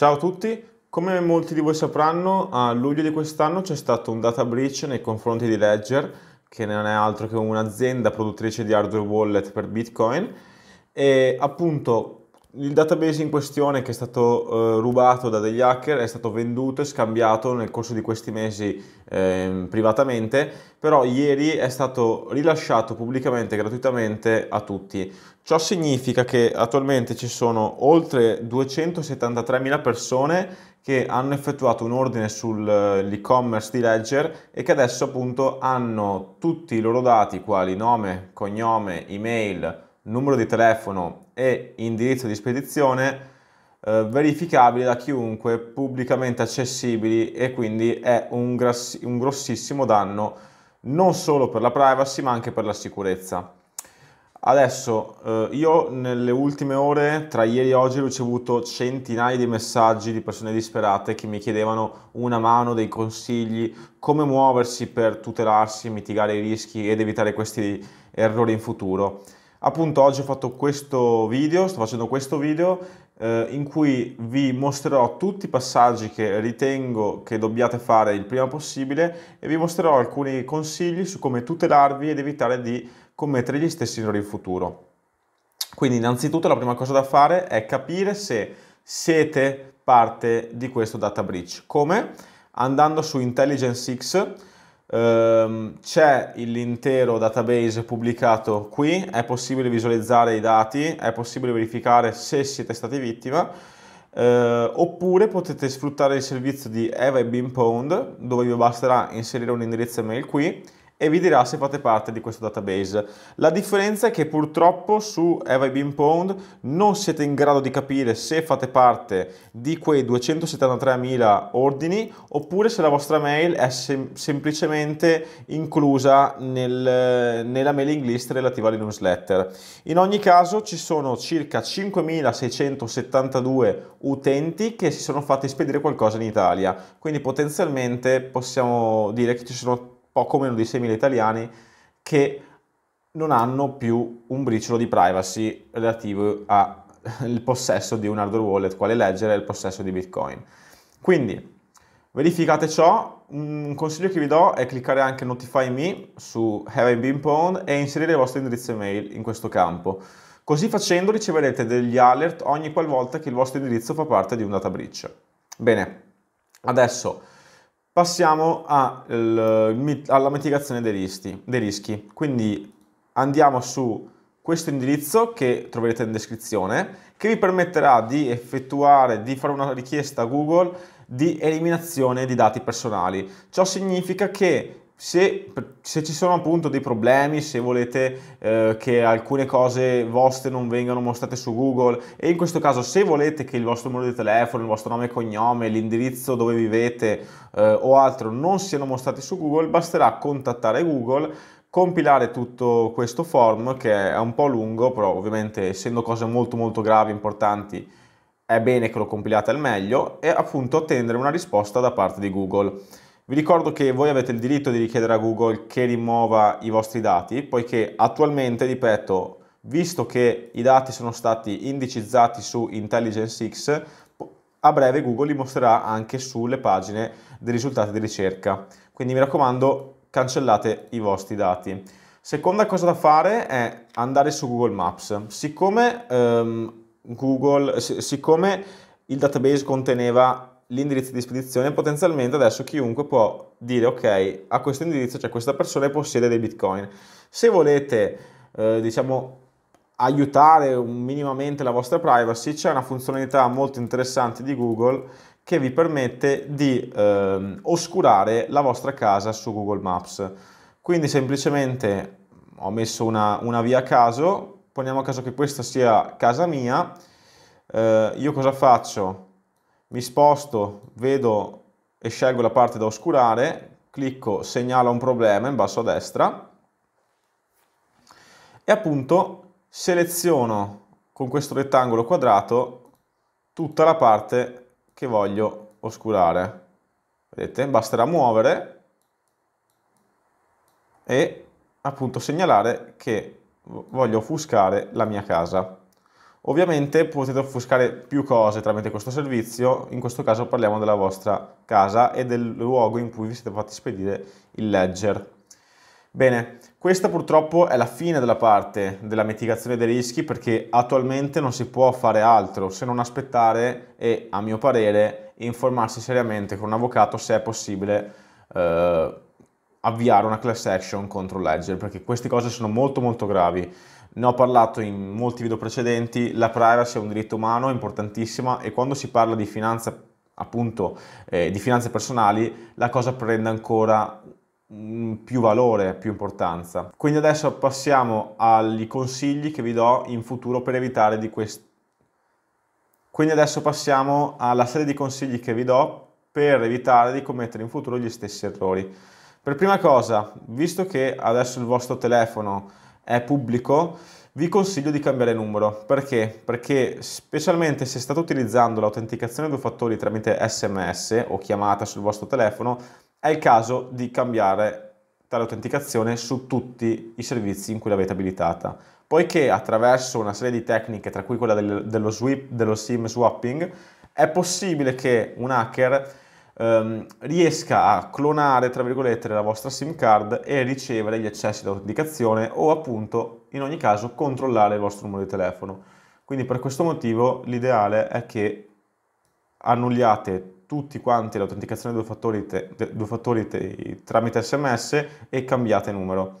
Ciao a tutti, come molti di voi sapranno, a luglio di quest'anno c'è stato un data breach nei confronti di Ledger, che non è altro che un'azienda produttrice di hardware wallet per Bitcoin, e appunto il database in questione che è stato eh, rubato da degli hacker è stato venduto e scambiato nel corso di questi mesi eh, privatamente, però ieri è stato rilasciato pubblicamente gratuitamente a tutti. Ciò significa che attualmente ci sono oltre 273.000 persone che hanno effettuato un ordine sull'e-commerce eh, di Ledger e che adesso appunto hanno tutti i loro dati, quali nome, cognome, email, numero di telefono e indirizzo di spedizione eh, verificabili da chiunque pubblicamente accessibili e quindi è un, grassi, un grossissimo danno non solo per la privacy ma anche per la sicurezza. Adesso eh, io nelle ultime ore, tra ieri e oggi, ho ricevuto centinaia di messaggi di persone disperate che mi chiedevano una mano, dei consigli, come muoversi per tutelarsi, mitigare i rischi ed evitare questi errori in futuro. Appunto oggi ho fatto questo video, sto facendo questo video eh, in cui vi mostrerò tutti i passaggi che ritengo che dobbiate fare il prima possibile e vi mostrerò alcuni consigli su come tutelarvi ed evitare di commettere gli stessi errori in futuro. Quindi innanzitutto la prima cosa da fare è capire se siete parte di questo data breach. Come? Andando su IntelligenceX Ehm, c'è l'intero database pubblicato qui, è possibile visualizzare i dati, è possibile verificare se siete stati vittima, eh, oppure potete sfruttare il servizio di Eva e Beanpound, dove vi basterà inserire un indirizzo email qui, e vi dirà se fate parte di questo database. La differenza è che purtroppo su Have I Been Pwned non siete in grado di capire se fate parte di quei 273.000 ordini oppure se la vostra mail è sem- semplicemente inclusa nel, nella mailing list relativa alle newsletter. In ogni caso ci sono circa 5.672 utenti che si sono fatti spedire qualcosa in Italia, quindi potenzialmente possiamo dire che ci sono poco meno di 6.000 italiani che non hanno più un briciolo di privacy relativo al possesso di un hardware wallet, quale leggere, il possesso di Bitcoin. Quindi verificate ciò, un consiglio che vi do è cliccare anche Notify Me su Have I Been Pwned e inserire il vostro indirizzo email in questo campo. Così facendo riceverete degli alert ogni qualvolta che il vostro indirizzo fa parte di un data breach. Bene, adesso Passiamo al, alla mitigazione dei rischi, dei rischi. Quindi andiamo su questo indirizzo che troverete in descrizione che vi permetterà di effettuare, di fare una richiesta a Google di eliminazione di dati personali. Ciò significa che se, se, ci sono appunto dei problemi, se volete eh, che alcune cose vostre non vengano mostrate su Google e in questo caso se volete che il vostro numero di telefono, il vostro nome e cognome, l'indirizzo dove vivete eh, o altro non siano mostrati su Google, basterà contattare Google compilare tutto questo form che è un po' lungo, però ovviamente essendo cose molto molto gravi, importanti, è bene che lo compilate al meglio e appunto attendere una risposta da parte di Google. Vi ricordo che voi avete il diritto di richiedere a Google che rimuova i vostri dati, poiché attualmente, ripeto, visto che i dati sono stati indicizzati su Intelligence X, a breve Google li mostrerà anche sulle pagine dei risultati di ricerca. Quindi mi raccomando, cancellate i vostri dati. Seconda cosa da fare è andare su Google Maps. Siccome, ehm, Google, siccome il database conteneva l'indirizzo di spedizione, potenzialmente adesso chiunque può dire ok, a questo indirizzo, cioè questa persona possiede dei bitcoin. Se volete, eh, diciamo, aiutare minimamente la vostra privacy, c'è una funzionalità molto interessante di Google che vi permette di eh, oscurare la vostra casa su Google Maps. Quindi semplicemente ho messo una, una via a caso, poniamo a caso che questa sia casa mia, eh, io cosa faccio? mi sposto, vedo e scelgo la parte da oscurare, clicco segnala un problema in basso a destra e appunto seleziono con questo rettangolo quadrato tutta la parte che voglio oscurare. Vedete? Basterà muovere e appunto segnalare che voglio offuscare la mia casa. Ovviamente potete offuscare più cose tramite questo servizio, in questo caso parliamo della vostra casa e del luogo in cui vi siete fatti spedire il ledger. Bene, questa purtroppo è la fine della parte della mitigazione dei rischi perché attualmente non si può fare altro se non aspettare e, a mio parere, informarsi seriamente con un avvocato se è possibile eh, avviare una class action contro Ledger perché queste cose sono molto molto gravi. Ne ho parlato in molti video precedenti, la privacy è un diritto umano, è importantissima e quando si parla di finanza appunto eh, di finanze personali, la cosa prende ancora più valore, più importanza. Quindi adesso passiamo agli consigli che vi do in futuro per evitare di questo. Quindi adesso passiamo alla serie di consigli che vi do per evitare di commettere in futuro gli stessi errori. Per prima cosa, visto che adesso il vostro telefono è pubblico, vi consiglio di cambiare numero. Perché? Perché specialmente se state utilizzando l'autenticazione due fattori tramite SMS o chiamata sul vostro telefono, è il caso di cambiare tale autenticazione su tutti i servizi in cui l'avete abilitata. Poiché attraverso una serie di tecniche, tra cui quella dello, dello, swip, dello SIM swapping, è possibile che un hacker ehm, riesca a clonare, tra virgolette, la vostra SIM card e ricevere gli accessi di autenticazione o appunto, in ogni caso, controllare il vostro numero di telefono. Quindi per questo motivo l'ideale è che annulliate tutti quanti l'autenticazione due fattori, te, due fattori te, tramite sms e cambiate numero.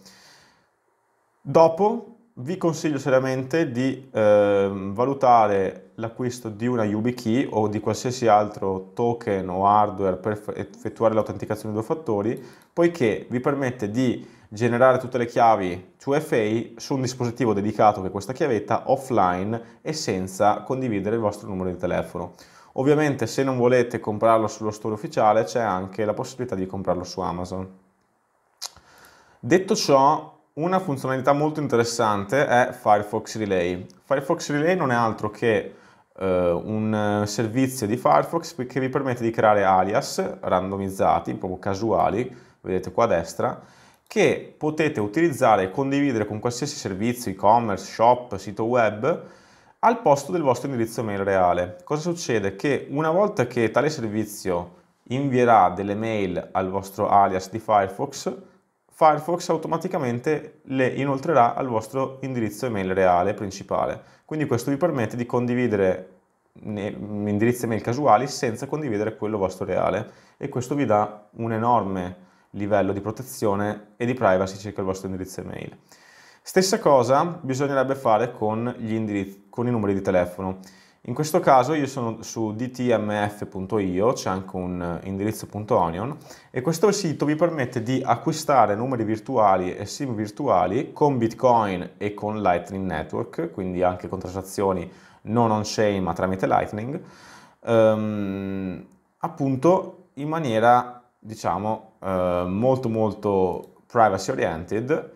Dopo vi consiglio seriamente di eh, valutare l'acquisto di una YubiKey o di qualsiasi altro token o hardware per effettuare l'autenticazione due fattori, poiché vi permette di generare tutte le chiavi 2FA su un dispositivo dedicato che è questa chiavetta offline e senza condividere il vostro numero di telefono. Ovviamente se non volete comprarlo sullo store ufficiale c'è anche la possibilità di comprarlo su Amazon. Detto ciò, una funzionalità molto interessante è Firefox Relay. Firefox Relay non è altro che eh, un eh, servizio di Firefox che vi permette di creare alias randomizzati, proprio casuali, vedete qua a destra, che potete utilizzare e condividere con qualsiasi servizio, e-commerce, shop, sito web, al posto del vostro indirizzo mail reale. Cosa succede? Che una volta che tale servizio invierà delle mail al vostro alias di Firefox, Firefox automaticamente le inoltrerà al vostro indirizzo email reale principale. Quindi questo vi permette di condividere indirizzi email casuali senza condividere quello vostro reale e questo vi dà un enorme livello di protezione e di privacy circa il vostro indirizzo email. Stessa cosa bisognerebbe fare con, con i numeri di telefono. In questo caso io sono su dtmf.io, c'è anche un eh, indirizzo.onion e questo sito vi permette di acquistare numeri virtuali e sim virtuali con Bitcoin e con Lightning Network, quindi anche con transazioni non on-chain ma tramite Lightning, ehm, appunto in maniera diciamo eh, molto molto privacy oriented.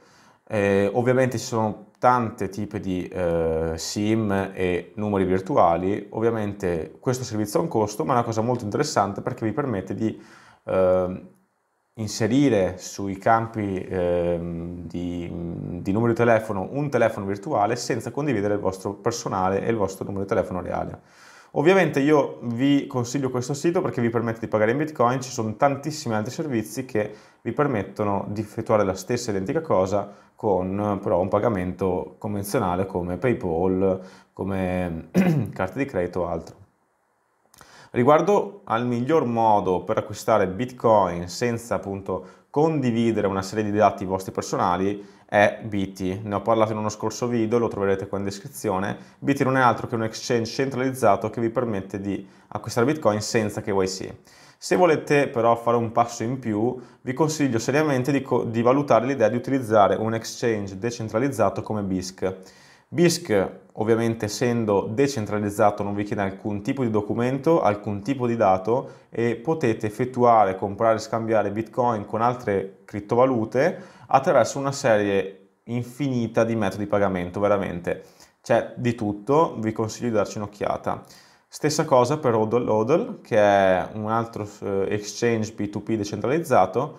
Eh, ovviamente ci sono tanti tipi di eh, SIM e numeri virtuali, ovviamente questo servizio ha un costo, ma è una cosa molto interessante perché vi permette di eh, inserire sui campi eh, di, di, numero di telefono un telefono virtuale senza condividere il vostro personale e il vostro numero di telefono reale. Ovviamente io vi consiglio questo sito perché vi permette di pagare in Bitcoin, ci sono tantissimi altri servizi che vi permettono di effettuare la stessa identica cosa con però un pagamento convenzionale come PayPal, come carte di credito o altro. Riguardo al miglior modo per acquistare Bitcoin senza appunto condividere una serie di dati vostri personali, è Biti, ne ho parlato in uno scorso video, lo troverete qua in descrizione. BT non è altro che un exchange centralizzato che vi permette di acquistare Bitcoin senza KYC. Se volete però fare un passo in più, vi consiglio seriamente di, di valutare l'idea di utilizzare un exchange decentralizzato come BISC BISC ovviamente essendo decentralizzato non vi chiede alcun tipo di documento, alcun tipo di dato e potete effettuare, comprare e scambiare bitcoin con altre criptovalute attraverso una serie infinita di metodi di pagamento, veramente. C'è di tutto, vi consiglio di darci un'occhiata. Stessa cosa per Odl Odl, che è un altro eh, exchange P2P decentralizzato,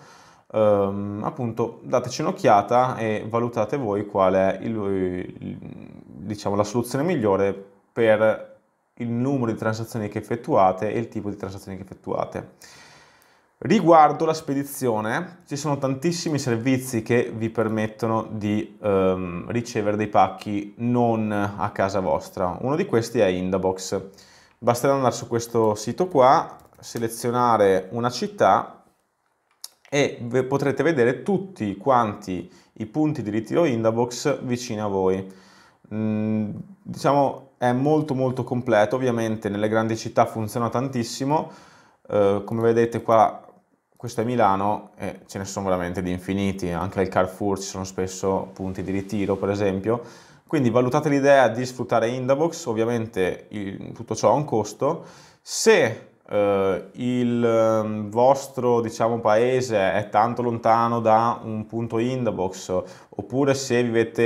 ehm, appunto dateci un'occhiata e valutate voi qual è il, diciamo, la soluzione migliore per il numero di transazioni che effettuate e il tipo di transazioni che effettuate. Riguardo la spedizione, ci sono tantissimi servizi che vi permettono di ehm, ricevere dei pacchi non a casa vostra. Uno di questi è Indabox. Basterà andare su questo sito qua, selezionare una città e potrete vedere tutti quanti i punti di ritiro Indabox vicini a voi. Mm, diciamo è molto molto completo, ovviamente nelle grandi città funziona tantissimo, eh, come vedete qua questo è Milano e ce ne sono veramente di infiniti, anche al Carrefour ci sono spesso punti di ritiro per esempio, quindi valutate l'idea di sfruttare Indabox, ovviamente il, tutto ciò ha un costo, se eh, il ehm, vostro diciamo, paese è tanto lontano da un punto indabox oppure se vivete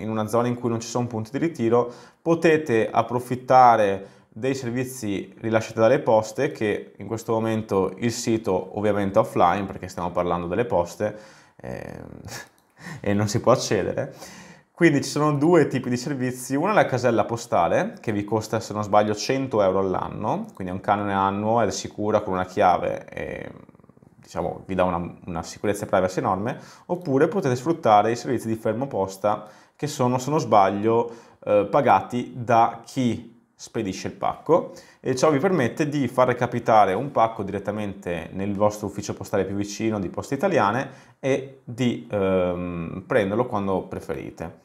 in una zona in cui non ci sono punti di ritiro potete approfittare dei servizi rilasciati dalle poste che in questo momento il sito ovviamente offline perché stiamo parlando delle poste eh, e non si può accedere quindi ci sono due tipi di servizi, uno è la casella postale, che vi costa se non sbaglio 100 euro all'anno, quindi è un canone annuo, è sicura con una chiave e diciamo, vi dà una, una sicurezza e privacy enorme, oppure potete sfruttare i servizi di fermo posta che sono, se non sbaglio, eh, pagati da chi spedisce il pacco e ciò vi permette di far recapitare un pacco direttamente nel vostro ufficio postale più vicino di Poste Italiane e di ehm, prenderlo quando preferite.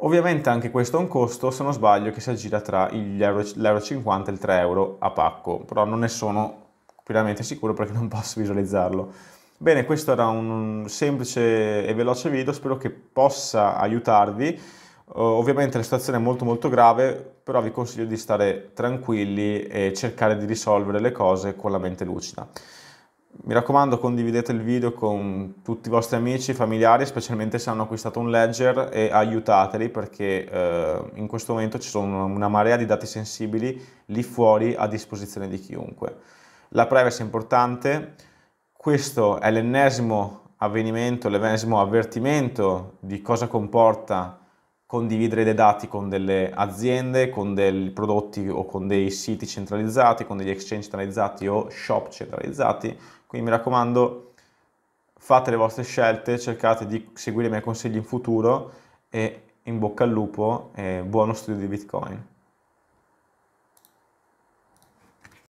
Ovviamente anche questo ha un costo, se non sbaglio, che si aggira tra l'euro, 50 e il 3 euro a pacco, però non ne sono pienamente sicuro perché non posso visualizzarlo. Bene, questo era un semplice e veloce video, spero che possa aiutarvi Uh, ovviamente la situazione è molto molto grave, però vi consiglio di stare tranquilli e cercare di risolvere le cose con la mente lucida. Mi raccomando condividete il video con tutti i vostri amici, familiari, specialmente se hanno acquistato un ledger e aiutateli perché uh, in questo momento ci sono una marea di dati sensibili lì fuori a disposizione di chiunque. La privacy è importante, questo è l'ennesimo avvenimento, l'ennesimo avvertimento di cosa comporta condividere dei dati con delle aziende, con dei prodotti o con dei siti centralizzati, con degli exchange centralizzati o shop centralizzati. Quindi mi raccomando, fate le vostre scelte, cercate di seguire i miei consigli in futuro e in bocca al lupo e buono studio di Bitcoin.